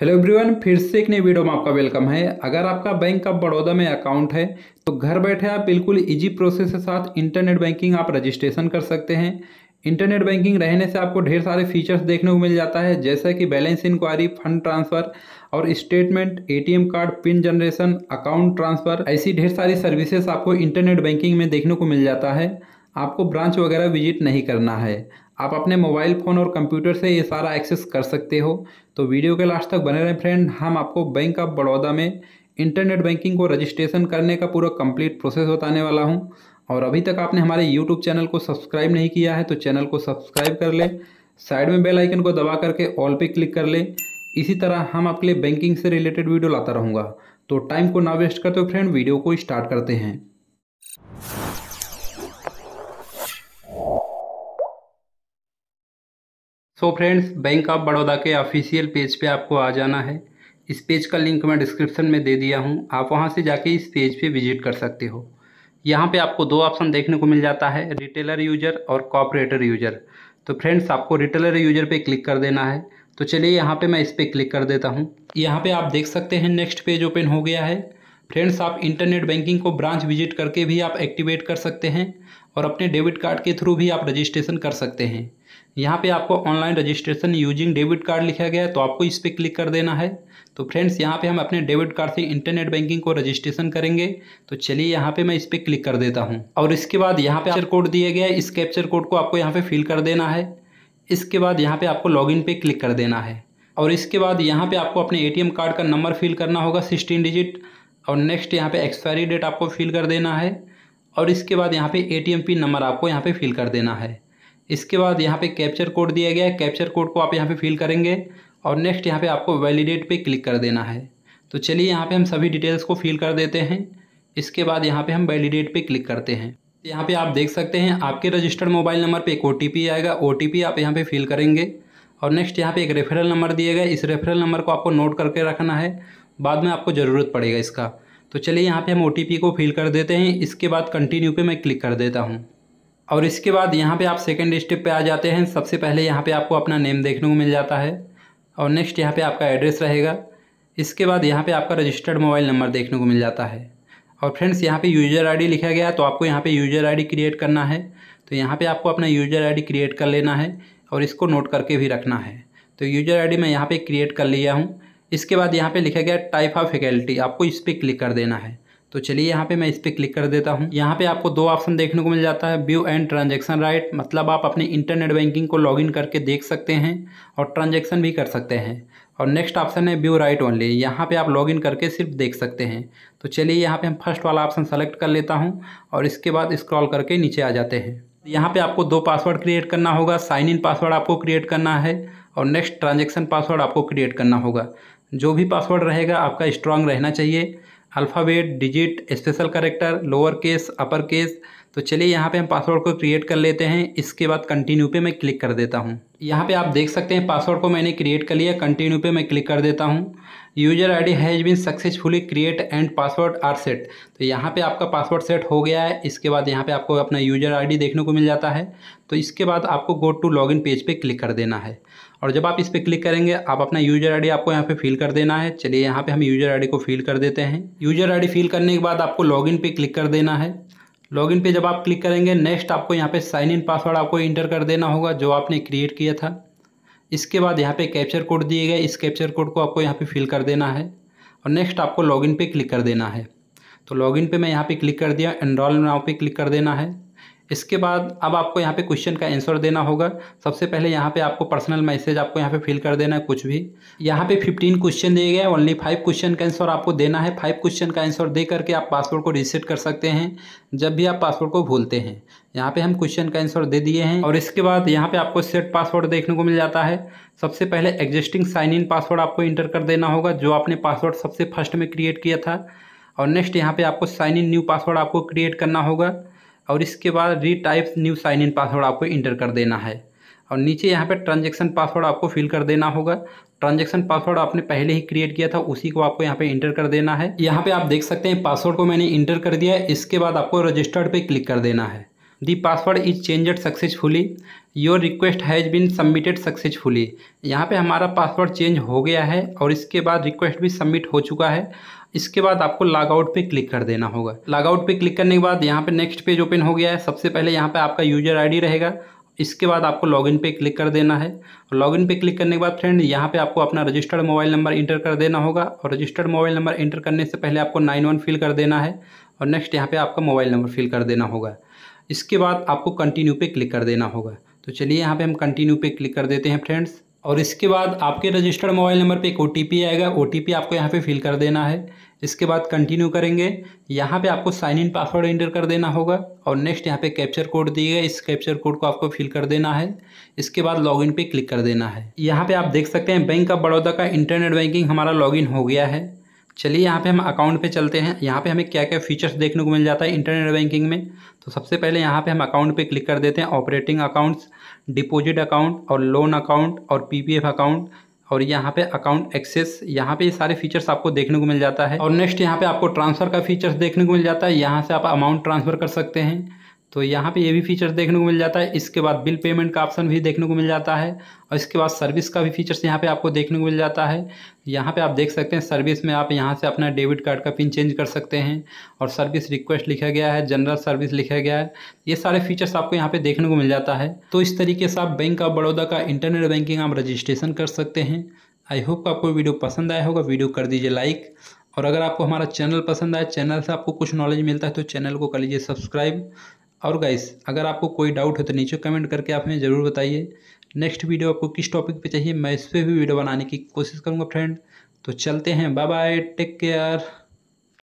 hello everyone फिर से एक नई वीडियो में आपका वेलकम है अगर आपका बैंक ऑफ बड़ौदा में अकाउंट है तो घर बैठे आप बिल्कुल इजी प्रोसेस के साथ इंटरनेट बैंकिंग आप रजिस्ट्रेशन कर सकते हैं इंटरनेट बैंकिंग रहने से आपको ढेर सारे फीचर्स देखने को मिल जाता है जैसा कि बैलेंस इंक्वायरी फंड ट्रांसफ़र और statement ATM card PIN generation account transfer ऐसी ढेर सारी सर्विसेज आपको इंटरनेट बैंकिंग में देखने को मिल जाता है आपको ब्रांच वगैरह विजिट नहीं करना है आप अपने मोबाइल फ़ोन और कंप्यूटर से ये सारा एक्सेस कर सकते हो तो वीडियो के लास्ट तक बने रहें फ्रेंड हम आपको बैंक ऑफ बड़ौदा में इंटरनेट बैंकिंग को रजिस्ट्रेशन करने का पूरा कंप्लीट प्रोसेस बताने वाला हूँ और अभी तक आपने हमारे यूट्यूब चैनल को सब्सक्राइब नहीं किया है तो चैनल को सब्सक्राइब कर लें साइड में बेल आइकन को दबा करके ऑल पे क्लिक कर ले इसी तरह हम आपके लिए बैंकिंग से रिलेटेड वीडियो लाता रहूँगा तो टाइम को ना वेस्ट करते हुए फ्रेंड वीडियो को स्टार्ट करते हैं so friends bank of Baroda के ऑफिशियल पेज पे आपको आ जाना है इस पेज का लिंक मैं डिस्क्रिप्शन में दे दिया हूँ आप वहाँ से जाके इस पेज पे विजिट कर सकते हो यहाँ पे आपको दो ऑप्शन देखने को मिल जाता है रिटेलर यूजर और कॉपरेटर यूजर तो फ्रेंड्स आपको रिटेलर यूजर पे क्लिक कर देना है तो चलिए यहाँ पे मैं इस पर क्लिक कर देता हूँ यहाँ पे आप देख सकते हैं नेक्स्ट पेज ओपन हो गया है फ्रेंड्स आप इंटरनेट बैंकिंग को ब्रांच विजिट करके भी आप एक्टिवेट कर सकते हैं और अपने डेबिट कार्ड के थ्रू भी आप रजिस्ट्रेशन कर सकते हैं यहाँ पे आपको online registration using debit card लिखा गया है तो आपको इस पर क्लिक कर देना है तो फ्रेंड्स यहाँ पे हम अपने डेबिट कार्ड से इंटरनेट बैंकिंग को रजिस्ट्रेशन करेंगे तो चलिए यहाँ पे मैं इस पर क्लिक कर देता हूँ और इसके बाद यहाँ पे कैप्चर कोड दिया गया है इस कैप्चर कोड को आपको यहाँ पर फिल कर देना है इसके बाद यहाँ पर आपको लॉगिन पे क्लिक कर देना है और इसके बाद यहाँ पे आपको अपने ए कार्ड का नंबर फिल करना होगा सिक्सटीन डिजिट और नेक्स्ट यहाँ पर एक्सपायरी डेट आपको फिल कर देना है और इसके बाद यहाँ पर ए पिन नंबर आपको यहाँ पे फिल कर देना है इसके बाद यहाँ पे कैप्चर कोड दिया गया है कैप्चर कोड को आप यहाँ पे फिल करेंगे और नेक्स्ट यहाँ पे आपको वैलिडेट पे क्लिक कर देना है तो चलिए यहाँ पे हम सभी डिटेल्स को फिल कर देते हैं इसके बाद यहाँ पे हम वैलिडेट पे क्लिक करते हैं यहाँ पे आप देख सकते हैं आपके रजिस्टर्ड मोबाइल नंबर पर एक ओ आएगा ओ आप यहाँ पर फिल करेंगे और नेक्स्ट यहाँ पर एक रेफरल नंबर दिया गया इस रेफरल नंबर को आपको नोट करके रखना है बाद में आपको ज़रूरत पड़ेगा इसका तो चलिए यहाँ पर हम ओ को फिल कर देते हैं इसके बाद कंटिन्यू पर मैं क्लिक कर देता हूँ और इसके बाद यहाँ पे आप सेकेंड स्टेप पे आ जाते हैं सबसे पहले यहाँ पे आपको अपना नेम देखने को मिल जाता है और नेक्स्ट यहाँ पे आपका एड्रेस रहेगा इसके बाद यहाँ पे आपका रजिस्टर्ड मोबाइल नंबर देखने को मिल जाता है और फ्रेंड्स यहाँ पे यूज़र आईडी लिखा गया तो आपको यहाँ पे यूज़र आईडी क्रिएट करना है तो यहाँ पर आपको अपना यूज़र आई क्रिएट कर लेना है और इसको नोट करके भी रखना है तो यूज़र आई मैं यहाँ पर क्रिएट कर लिया हूँ इसके बाद यहाँ पर लिखा गया टाइप ऑफ फैकल्टी आपको इस पर क्लिक कर देना है तो चलिए यहाँ पे मैं इस पर क्लिक कर देता हूँ यहाँ पे आपको दो ऑप्शन देखने को मिल जाता है व्यू एंड ट्रांजैक्शन राइट मतलब आप अपने इंटरनेट बैंकिंग को लॉगिन करके देख सकते हैं और ट्रांजैक्शन भी कर सकते हैं और नेक्स्ट ऑप्शन है व्यू राइट ओनली यहाँ पे आप लॉगिन करके सिर्फ देख सकते हैं तो चलिए यहाँ पर हम फर्स्ट वाला ऑप्शन सेलेक्ट कर लेता हूँ और इसके बाद स्क्रॉल करके नीचे आ जाते हैं यहाँ पर आपको दो पासवर्ड क्रिएट करना होगा साइन इन पासवर्ड आपको क्रिएट करना है और नेक्स्ट ट्रांजेक्शन पासवर्ड आपको क्रिएट करना होगा जो भी पासवर्ड रहेगा आपका स्ट्रांग रहना चाहिए alphabet digit special character lower case upper case तो चलिए यहाँ पे हम पासवर्ड को क्रिएट कर लेते हैं इसके बाद कंटिन्यू पे मैं क्लिक कर देता हूँ यहाँ पे आप देख सकते हैं पासवर्ड को मैंने क्रिएट कर लिया कंटिन्यू पे मैं क्लिक कर देता हूँ user ID has been successfully create and password are set तो यहाँ पे आपका पासवर्ड सेट हो गया है इसके बाद यहाँ पे आपको अपना यूजर आईडी देखने को मिल जाता है तो इसके बाद आपको गो टू लॉगिन पेज पे क्लिक कर देना है और जब आप इस पर क्लिक करेंगे आप अपना यूजर डी आपको यहाँ पर फिल कर देना है चलिए यहाँ पर हम यूजर डी को फिल कर देते हैं यूजर डी फिल करने के बाद आपको इन पे क्लिक कर देना है लॉगिन पे जब आप क्लिक करेंगे नेक्स्ट आपको यहाँ पे साइन इन पासवर्ड आपको इंटर कर देना होगा जो आपने क्रिएट किया था इसके बाद यहाँ पे कैप्चर कोड दिए गए इस कैप्चर कोड को आपको यहाँ पे फिल कर देना है और नेक्स्ट आपको लॉगिन पे क्लिक कर देना है तो लॉगिन पे मैं यहाँ पे क्लिक कर दिया एनरोल नाव पे क्लिक कर देना है इसके बाद अब आपको यहाँ पे क्वेश्चन का आंसर देना होगा सबसे पहले यहाँ पे आपको पर्सनल मैसेज आपको यहाँ पे फिल कर देना है कुछ भी यहाँ पे 15 क्वेश्चन दिए गए ओनली फाइव क्वेश्चन का आंसर आपको देना है फाइव क्वेश्चन का आंसर दे करके आप पासवर्ड को रीसेट कर सकते हैं जब भी आप पासवर्ड को भूलते हैं यहाँ पे हम क्वेश्चन का आंसर दे दिए हैं और इसके बाद यहाँ पे आपको सेट पासवर्ड देखने को मिल जाता है सबसे पहले एग्जिस्टिंग साइन इन पासवर्ड आपको इंटर कर देना होगा जो आपने पासवर्ड सबसे फर्स्ट में क्रिएट किया था और नेक्स्ट यहाँ पे आपको साइन इन न्यू पासवर्ड आपको क्रिएट करना होगा और इसके बाद retype new sign in password आपको इंटर कर देना है और नीचे यहाँ पे ट्रांजेक्शन पासवर्ड आपको फिल कर देना होगा ट्रांजेक्शन पासवर्ड आपने पहले ही क्रिएट किया था उसी को आपको यहाँ पे इंटर कर देना है यहाँ पे आप देख सकते हैं पासवर्ड को मैंने इंटर कर दिया है इसके बाद आपको रजिस्टर्ड पे क्लिक कर देना है the password is changed successfully your request has been submitted successfully यहाँ पे हमारा पासवर्ड चेंज हो गया है और इसके बाद रिक्वेस्ट भी सबमिट हो चुका है इसके बाद आपको लॉगआउट पे क्लिक कर देना होगा लॉगआउट पे क्लिक करने के बाद यहाँ पे नेक्स्ट पेज ओपन हो गया है सबसे पहले यहाँ पे आपका यूजर आई रहेगा इसके बाद आपको लॉगिन पे क्लिक कर देना है लॉगिन पे क्लिक करने के बाद फ्रेंड यहाँ पे आपको अपना रजिस्टर्ड मोबाइल नंबर इंटर कर देना होगा और रजिस्टर्ड मोबाइल नंबर इंटर करने से पहले आपको नाइन वन फिल कर देना है और नेक्स्ट यहाँ पे आपका मोबाइल नंबर फिल कर देना होगा इसके बाद आपको कंटिन्यू पे क्लिक कर देना होगा तो चलिए यहाँ पे हम कंटिन्यू पे क्लिक कर देते हैं फ्रेंड्स और इसके बाद आपके रजिस्टर्ड मोबाइल नंबर पे एक ओ आएगा ओ आपको यहाँ पे फिल कर देना है इसके बाद कंटिन्यू करेंगे यहाँ पे आपको साइन इन पासवर्ड एंटर कर देना होगा और नेक्स्ट यहाँ पे कैप्चर कोड दिए गए इस कैप्चर कोड को आपको फिल कर देना है इसके बाद लॉगिन पे क्लिक कर देना है यहाँ पे आप देख सकते हैं बैंक ऑफ बड़ौदा का इंटरनेट बैंकिंग हमारा लॉगिन हो गया है चलिए यहाँ पे हम अकाउंट पे चलते हैं यहाँ पे हमें क्या क्या फीचर्स देखने को मिल जाता है इंटरनेट बैंकिंग में तो सबसे पहले यहाँ पे हम अकाउंट पे क्लिक कर देते हैं ऑपरेटिंग अकाउंट्स डिपॉजिट अकाउंट और लोन अकाउंट और पीपीएफ अकाउंट और यहाँ पे अकाउंट एक्सेस यहाँ पे ये सारे फीचर्स आपको देखने को मिल जाता है और नेक्स्ट यहाँ पे आपको ट्रांसफ़र का फीचर्स देखने को मिल जाता है यहाँ से आप अमाउंट ट्रांसफ़र कर सकते हैं तो यहाँ पे ये भी फीचर देखने को मिल जाता है इसके बाद बिल पेमेंट का ऑप्शन भी देखने को मिल जाता है और इसके बाद सर्विस का भी फीचर्स यहाँ पे आपको देखने को मिल जाता है यहाँ पे आप देख सकते हैं सर्विस में आप यहाँ से अपना डेबिट कार्ड का पिन चेंज कर सकते हैं और सर्विस रिक्वेस्ट लिखा गया है जनरल सर्विस लिखा गया है ये सारे फीचर्स आपको यहाँ पर देखने को मिल जाता है तो इस तरीके से आप बैंक ऑफ बड़ौदा का इंटरनेट बैंकिंग आप रजिस्ट्रेशन कर सकते हैं आई होप आपको वीडियो पसंद आया होगा वीडियो कर दीजिए लाइक और अगर आपको हमारा चैनल पसंद आए चैनल से आपको कुछ नॉलेज मिलता है तो चैनल को कर लीजिए सब्सक्राइब और गाइस अगर आपको कोई डाउट हो तो नीचे कमेंट करके आप हमें ज़रूर बताइए नेक्स्ट वीडियो आपको किस टॉपिक पे चाहिए मैं इस पर भी वीडियो बनाने की कोशिश करूँगा फ्रेंड तो चलते हैं बाय बाय टेक केयर